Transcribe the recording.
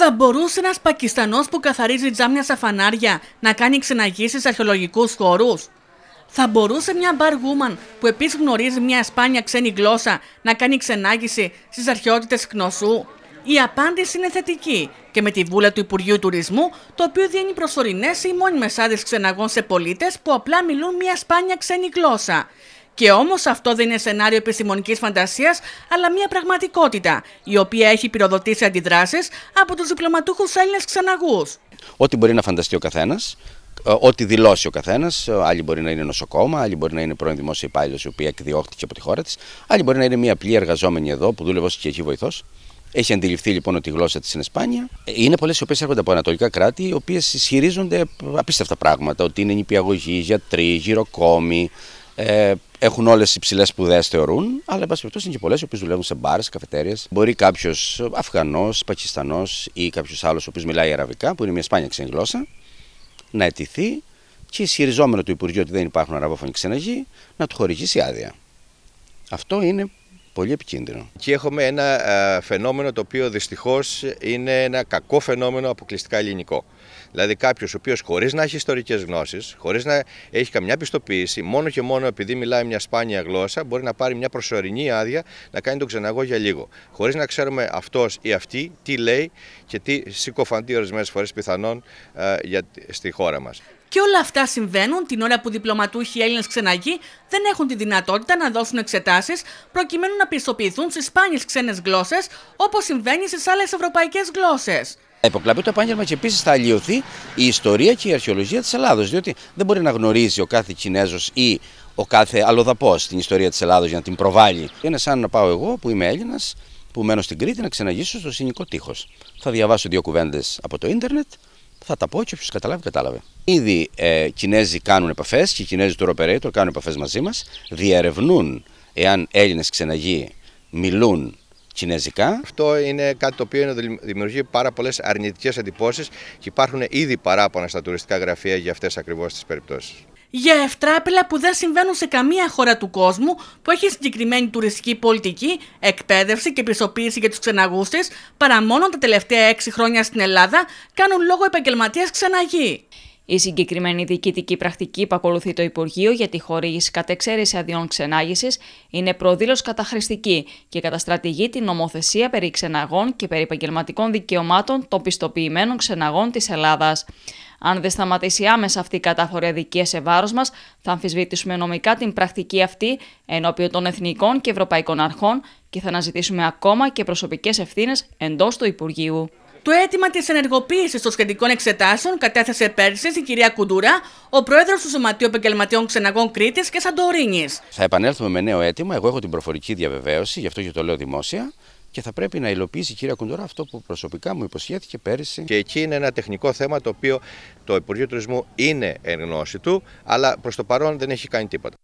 Θα μπορούσε ένας Πακιστανός που καθαρίζει τζάμια σαφανάρια φανάρια να κάνει ξεναγήσεις σε αρχαιολογικούς χώρους. Θα μπορούσε μια bar που επίσης γνωρίζει μια σπάνια ξένη γλώσσα να κάνει ξενάγηση στις αρχαιότητες Κνωσού. Η απάντηση είναι θετική και με τη βούλα του Υπουργείου Τουρισμού, το οποίο δίνει προσωρινές ή μόνιμες άδειες ξεναγών σε πολίτες που απλά μιλούν μια σπάνια ξένη γλώσσα. Και όμως αυτό δεν είναι σενάριο επιστημονικής φαντασίας, αλλά μια πραγματικότητα, η οποία έχει πυροδοτήσει αντιδράσεις από τους διπλωματούχους Έλληνες ξαναγού. Ό,τι μπορεί να φανταστεί ο καθένας, ε, ό,τι δηλώσει ο καθένας. Ε, άλλοι μπορεί να είναι νοσοκόμα, άλλοι μπορεί να είναι πρώην δημόσια υπάλληλο, η οποία εκδιώχθηκε από τη χώρα της. Άλλοι μπορεί να είναι μια απλή εργαζόμενη εδώ που δούλευε ω έχει βοηθός. Έχει αντιληφθεί λοιπόν ότι η γλώσσα της είναι σπάνια. Ε, είναι πολλές οι οποίες έρχονται από ανατολικά κράτη, οι οποίες ισχυρίζονται απίστευτα πράγματα. Ότι είναι νηπιαγωγοί, γιατροί, γυροκόμοι, ε, έχουν όλες υψηλές σπουδές, θεωρούν, αλλά εν πάση περιπτώσει είναι και πολλές οι οποίες δουλεύουν σε μπάρες, σε καφετέρειες. Μπορεί κάποιος Αφγανός, Πακιστανός ή κάποιος άλλος ο οποίος μιλάει αραβικά, που είναι μια σπάνια ξένη γλώσσα, να αιτηθεί και ισχυριζόμενο του Υπουργείου ότι δεν υπάρχουν αραβόφωνοι ξεναγοί, να του χορηγήσει άδεια. Αυτό είναι πολύ επικίνδυνο. Και έχουμε ένα ε, φαινόμενο το οποίο δυστυχώς είναι ένα κακό φαινόμενο αποκλειστικά ελληνικό. Δηλαδή, κάποιος ο οποίος χωρίς να έχει ιστορικές γνώσεις, χωρίς να έχει καμιά πιστοποίηση, μόνο και μόνο επειδή μιλάει μια σπάνια γλώσσα, μπορεί να πάρει μια προσωρινή άδεια να κάνει τον ξεναγό για λίγο. Χωρίς να ξέρουμε αυτός ή αυτή τι λέει και τι συκοφαντεί ορισμένες φορές πιθανόν ε, για, στη χώρα μας. Και όλα αυτά συμβαίνουν την ώρα που διπλωματούχοι Έλληνες ξεναγοί δεν έχουν τη δυνατότητα να δώσουν εξετάσεις προκειμένου να πιστοποιηθούν στις σπάνιες ξένες γλώσσες, όπως συμβαίνει στις άλλες ευρωπαϊκές γλώσσες. Εποκλαπεί το επάγγελμα και επίσης θα αλλοιωθεί η ιστορία και η αρχαιολογία της Ελλάδος. Διότι δεν μπορεί να γνωρίζει ο κάθε Κινέζος ή ο κάθε αλλοδαπός την ιστορία της Ελλάδος για να την προβάλλει. Είναι σαν να πάω εγώ που είμαι Έλληνας, που μένω στην Κρήτη, να ξεναγήσω στο Συνικό Τείχος. Θα διαβάσω δύο κουβέντες από το ίντερνετ, θα τα πω και όποιος καταλάβει, κατάλαβε. Ήδη ε, Κινέζοι κάνουν επαφές και οι Κινέζοι του Ροπερέιτορ κάνουν επαφές μαζί μας, διερευνούν εάν Έλληνες ξεναγεί μιλούν αυτό είναι κάτι το οποίο δημιουργεί πάρα πολλές αρνητικές εντυπώσεις και υπάρχουν ήδη παράπονα στα τουριστικά γραφεία για αυτές ακριβώς τις περιπτώσεις. Για ευτράπελα που δεν συμβαίνουν σε καμία χώρα του κόσμου που έχει συγκεκριμένη τουριστική πολιτική, εκπαίδευση και πιστοποίηση για τους ξεναγούστες, παρά μόνο τα τελευταία 6 χρόνια στην Ελλάδα κάνουν λόγο επαγγελματίας ξεναγή. Η συγκεκριμένη διοικητική πρακτική που ακολουθεί το Υπουργείο για τη χορήγηση κατ' εξαίρεση αδειών ξενάγησης είναι προδήλως καταχρηστική και καταστρατηγεί την νομοθεσία περί ξεναγών και περί επαγγελματικών δικαιωμάτων των πιστοποιημένων ξεναγών της Ελλάδας. Αν δεν σταματήσει άμεσα αυτή η κατάφορη αδικία σε βάρος μας, θα αμφισβητήσουμε νομικά την πρακτική αυτή ενώπιον των εθνικών και ευρωπαϊκών αρχών και θα αναζητήσουμε ακόμα και προσωπικές ευθύνες εντός του Υπουργείου. Το αίτημα της ενεργοποίησης των σχετικών εξετάσεων κατέθεσε πέρσι η κυρία Κουντουρά, ο πρόεδρος του Σωματείου Επαγγελματιών Ξεναγών Κρήτης και Σαντορίνης. Θα επανέλθουμε με νέο αίτημα. Εγώ έχω την προφορική διαβεβαίωση, γι' αυτό και το λέω δημόσια. Και θα πρέπει να υλοποιήσει η κυρία Κουντουρά αυτό που προσωπικά μου υποσχέθηκε πέρυσι. Και εκεί είναι ένα τεχνικό θέμα το οποίο το Υπουργείο Τουρισμού είναι εν γνώση του, αλλά προς το παρόν δεν έχει κάνει τίποτα.